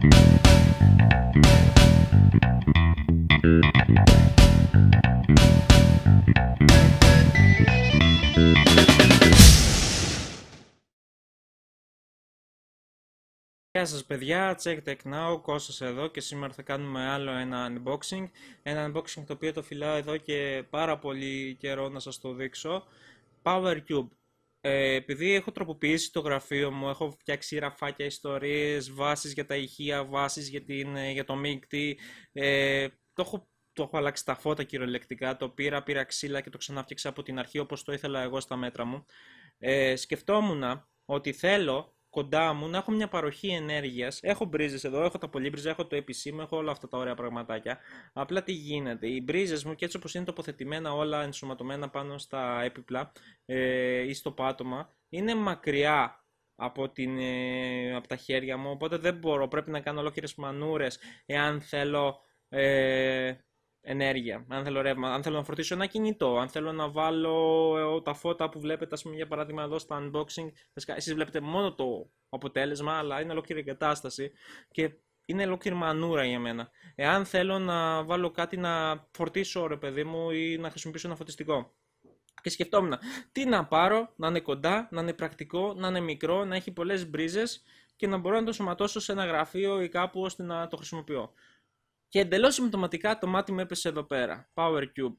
Γεια σας παιδιά, Check Tech Now, Κώστας εδώ και σήμερα θα κάνουμε άλλο ένα unboxing ένα unboxing το οποίο το φυλάω εδώ και πάρα πολύ καιρό να σας το δείξω Power Cube ε, επειδή έχω τροποποιήσει το γραφείο μου, έχω φτιάξει ραφάκια ιστορίες, βάσεις για τα ηχεία, βάσεις για, την, ε, για το μίκτη, ε, το έχω το έχω αλλάξει τα φώτα κυριολεκτικά, το πήρα, πήρα ξύλα και το ξαναφτιάξα από την αρχή όπως το ήθελα εγώ στα μέτρα μου. Ε, σκεφτόμουν ότι θέλω κοντά μου, να έχω μια παροχή ενέργειας. Έχω μπρίζες εδώ, έχω τα πολύμπριζα, έχω το επισήμο, έχω όλα αυτά τα ωραία πραγματάκια. Απλά τι γίνεται, οι μπρίζες μου και έτσι όπως είναι τοποθετημένα όλα ενσωματωμένα πάνω στα έπιπλα ε, ή στο πάτωμα, είναι μακριά από, την, ε, από τα χέρια μου. Οπότε δεν μπορώ, πρέπει να κάνω ολόκληρες μανούρες εάν θέλω. Ε, ενέργεια. Αν θέλω ρεύμα, αν θέλω να φορτίσω ένα κινητό, αν θέλω να βάλω ε, τα φώτα που βλέπετε, ας πούμε, για παράδειγμα εδώ στα unboxing. Εσείς βλέπετε μόνο το αποτέλεσμα, αλλά είναι ολόκληρη κατάσταση. και είναι ολόκληρη μανούρα για μένα. Εάν θέλω να βάλω κάτι να φορτίσω, ρε παιδί μου, ή να χρησιμοποιήσω ένα φωτιστικό. Και σκεφτόμουν, τι να πάρω, να είναι κοντά, να είναι πρακτικό, να είναι μικρό, να έχει πολλές μπρίζες και να μπορώ να το σωματώσω σε ένα γραφείο ή κάπου ώστε να το χρησιμοποιώ. Και εντελώς συμπτωματικά το μάτι μου έπεσε εδώ πέρα. Power Cube.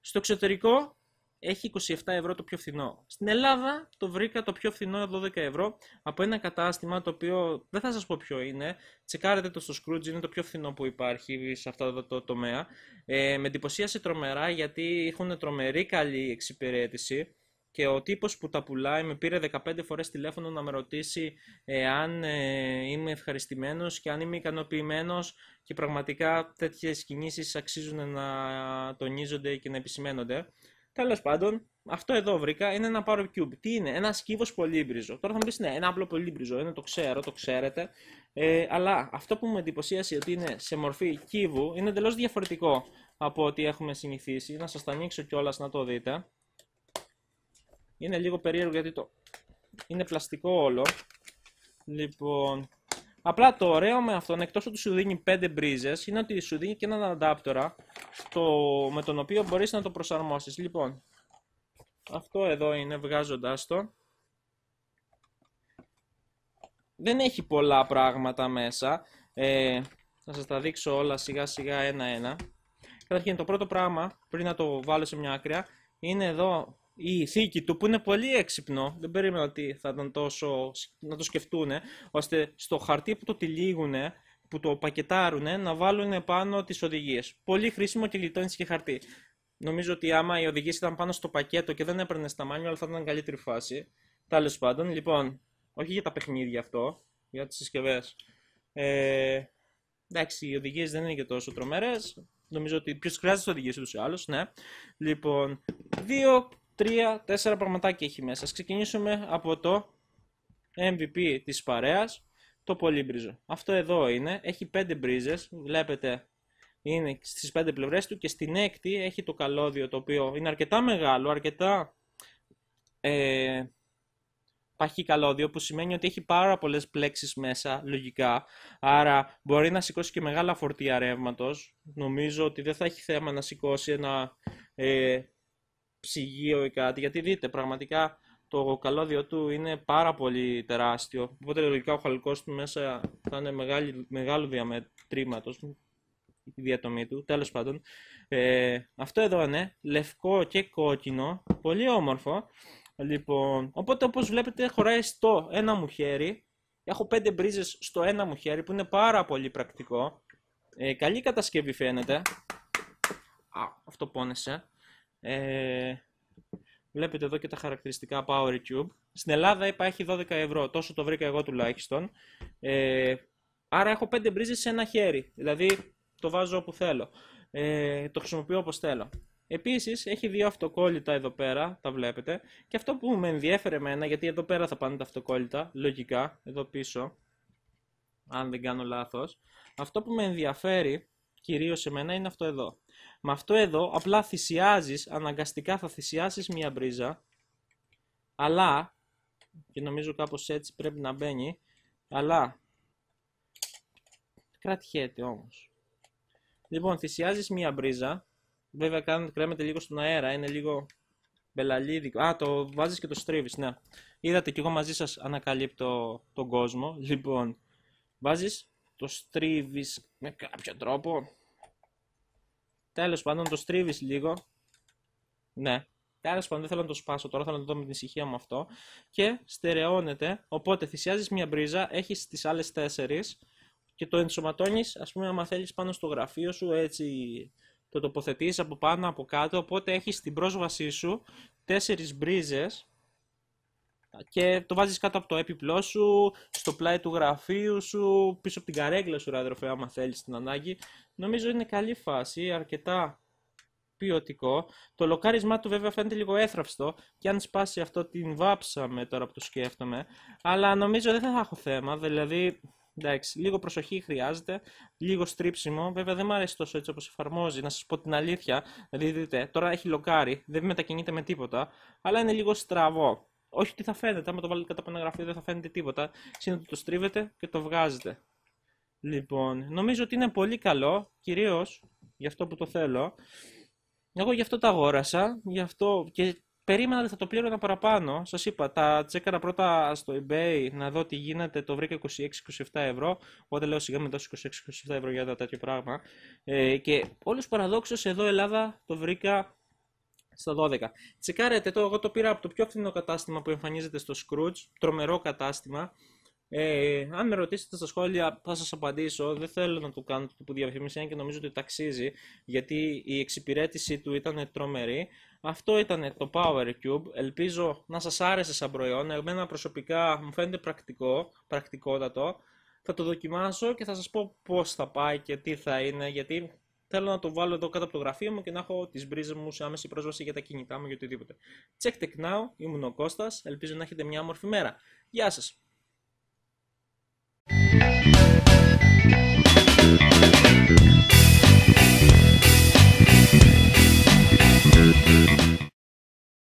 Στο εξωτερικό έχει 27 ευρώ το πιο φθηνό. Στην Ελλάδα το βρήκα το πιο φθηνό 12 ευρώ από ένα κατάστημα το οποίο δεν θα σας πω ποιο είναι. Τσεκάρετε το στο Scrooge, είναι το πιο φθηνό που υπάρχει σε αυτό το τομέα. Ε, με εντυπωσίασε τρομερά γιατί έχουν τρομερή καλή εξυπηρέτηση και ο τύπος που τα πουλάει με πήρε 15 φορές τηλέφωνο να με ρωτήσει ε, αν ε, είμαι ευχαριστημένος και αν είμαι ικανοποιημένος και πραγματικά τέτοιες κινήσεις αξίζουν να τονίζονται και να επισημένονται. Τέλος πάντων, αυτό εδώ βρήκα είναι ένα Power Cube. Τι είναι, ένα σκύβος πολύμπριζο. Τώρα θα μου πεις ναι, ένα απλό πολύμπριζο. Είναι το ξέρω, το ξέρετε. Ε, αλλά αυτό που με εντυπωσίασε ότι είναι σε μορφή κύβου είναι εντελώς διαφορετικό από ό,τι έχουμε συνηθίσει. Να σας τα ανοίξω κιόλας να το δείτε. Είναι λίγο περίεργο γιατί το... είναι πλαστικό όλο. Λοιπόν, απλά το ωραίο με αυτόν, εκτός ότι σου δίνει 5 μπρίζες, είναι ότι σου δίνει και έναν αντάπτορα στο... με τον οποίο μπορείς να το προσαρμόσεις. Λοιπόν, αυτό εδώ είναι βγάζοντάς το. Δεν έχει πολλά πράγματα μέσα. Ε, θα σας τα δείξω όλα σιγά σιγά ένα-ένα. Καταρχήν το πρώτο πράγμα πριν να το βάλω σε μια άκρια είναι εδώ η θήκη του που είναι πολύ έξυπνο, δεν περίμενα ότι θα ήταν τόσο να το σκεφτούν, ώστε στο χαρτί που το τυλίγουν, που το πακετάρουν, να βάλουν πάνω τις οδηγίες. Πολύ χρήσιμο και γλιτώνεις και χαρτί. Νομίζω ότι άμα οι οδηγίες ήταν πάνω στο πακέτο και δεν έπαιρνε στα μάνια, αλλά θα ήταν καλύτερη φάση. Τέλος πάντων, λοιπόν, όχι για τα παιχνίδια αυτό, για τις συσκευές. Ε, εντάξει, οι οδηγίες δεν είναι και τόσο τρομερές. Νομίζω ότι ποιος χρειάζεται τις οδηγίες του ή άλλως, ναι. Λοιπόν, δύο τρία-τέσσερα πραγματάκια έχει μέσα. Ας ξεκινήσουμε από το MVP της παρέας, το πολύμπριζο. Αυτό εδώ είναι, έχει πέντε μπρίζες, βλέπετε είναι στις πέντε πλευρές του και στην έκτη έχει το καλώδιο το οποίο είναι αρκετά μεγάλο, αρκετά ε, παχύ καλώδιο που σημαίνει ότι έχει πάρα πολλές πλέξεις μέσα λογικά άρα μπορεί να σηκώσει και μεγάλα φορτία ρεύματος. νομίζω ότι δεν θα έχει θέμα να σηκώσει ένα ε, ψυγείο ή κάτι, γιατί δείτε, πραγματικά το καλώδιο του είναι πάρα πολύ τεράστιο. Οπότε λογικά ο χαλκός του μέσα θα είναι μεγάλη, μεγάλου διαμετρήματος η διατομή του, τέλος πάντων. Ε, αυτό εδώ είναι λευκό και κόκκινο, πολύ όμορφο. Λοιπόν, οπότε όπως βλέπετε χωράει στο ένα μου χέρι. Έχω πέντε μπρίζες στο ένα μου χέρι που είναι πάρα πολύ πρακτικό. Ε, καλή κατασκευή φαίνεται. Α, αυτό πόνεσε. Ε, βλέπετε εδώ και τα χαρακτηριστικά Power Cube. Στην Ελλάδα είπα έχει 12 ευρώ, τόσο το βρήκα εγώ τουλάχιστον. Ε, άρα έχω 5 μπρίζες σε ένα χέρι, δηλαδή το βάζω όπου θέλω. Ε, το χρησιμοποιώ όπως θέλω. Επίσης έχει δύο αυτοκόλλητα εδώ πέρα, τα βλέπετε. Και αυτό που με ενδιέφερε εμένα, γιατί εδώ πέρα θα πάνε τα αυτοκόλλητα, λογικά, εδώ πίσω, αν δεν κάνω λάθος. Αυτό που με ενδιαφέρει κυρίως εμένα είναι αυτό εδώ. Με αυτό εδώ απλά θυσιάζεις, αναγκαστικά θα θυσιάσεις μία μπρίζα, αλλά, και νομίζω κάπως έτσι πρέπει να μπαίνει, αλλά κρατιέται όμως. Λοιπόν, θυσιάζεις μία μπρίζα, βέβαια κρέμεται λίγο στον αέρα, είναι λίγο μπελαλίδικο. Α, το βάζεις και το στρίβεις, ναι. Είδατε και εγώ μαζί σας ανακαλύπτω τον κόσμο. Λοιπόν, βάζεις, το στρίβεις με κάποιο τρόπο, Τέλος πάντων, το στρίβεις λίγο. Ναι. Τέλος πάντων, δεν θέλω να το σπάσω τώρα, θέλω να το δω με την ησυχία μου αυτό. Και στερεώνεται. Οπότε θυσιάζεις μια μπρίζα, έχεις τις άλλες τέσσερις και το ενσωματώνεις, ας πούμε, άμα θέλεις πάνω στο γραφείο σου, έτσι το τοποθετείς από πάνω, από κάτω. Οπότε έχεις την πρόσβασή σου τέσσερις μπρίζες και το βάζεις κάτω από το έπιπλό σου, στο πλάι του γραφείου σου, πίσω από την καρέκλα σου ραδροφέ άμα θέλεις την ανάγκη. Νομίζω είναι καλή φάση, αρκετά ποιοτικό. Το λοκάρισμά του βέβαια φαίνεται λίγο έθραυστο και αν σπάσει αυτό την βάψαμε τώρα που το σκέφτομαι. Αλλά νομίζω δεν θα έχω θέμα, δηλαδή εντάξει, λίγο προσοχή χρειάζεται, λίγο στρίψιμο. Βέβαια δεν μου αρέσει τόσο έτσι όπως εφαρμόζει, να σας πω την αλήθεια. Δηλαδή δείτε, τώρα έχει λοκάρι, δεν μετακινείται με τίποτα, αλλά είναι λίγο στραβό. Όχι τι θα φαίνεται, άμα το βάλετε κάτω από ένα δεν θα φαίνεται τίποτα. ότι το στρίβετε και το βγάζετε. Λοιπόν, νομίζω ότι είναι πολύ καλό, κυρίως για αυτό που το θέλω. Εγώ γι' αυτό το αγόρασα, γι' αυτό και περίμενα ότι θα το πλήρωνα παραπάνω. Σας είπα, τα τσέκαρα πρώτα στο eBay να δω τι γίνεται. Το βρήκα 26-27 ευρώ. Οπότε λέω σιγά με τοσο 26 26-27 ευρώ για ένα τέτοιο πράγμα. Ε, και όλους παραδόξως εδώ Ελλάδα το βρήκα στα 12. Τσεκάρετε το, εγώ το πήρα από το πιο φθηνό κατάστημα που εμφανίζεται στο Scrooge, τρομερό κατάστημα. Ε, αν με ρωτήσετε στα σχόλια, θα σας απαντήσω. Δεν θέλω να του κάνω που διαφημίσει, αν και νομίζω ότι ταξίζει, γιατί η εξυπηρέτηση του ήταν τρομερή. Αυτό ήταν το Power Cube. Ελπίζω να σας άρεσε σαν προϊόν. Εμένα προσωπικά μου φαίνεται πρακτικό, πρακτικότατο. Θα το δοκιμάσω και θα σας πω πώς θα πάει και τι θα είναι, γιατί θέλω να το βάλω εδώ κάτω από το γραφείο μου και να έχω τις μπρίζες μου σε άμεση πρόσβαση για τα κινητά μου ή οτιδήποτε. Check Tech Now, ήμουν ο Κώστας, ελπίζω να έχετε μια όμορφη μέρα. Γεια σας!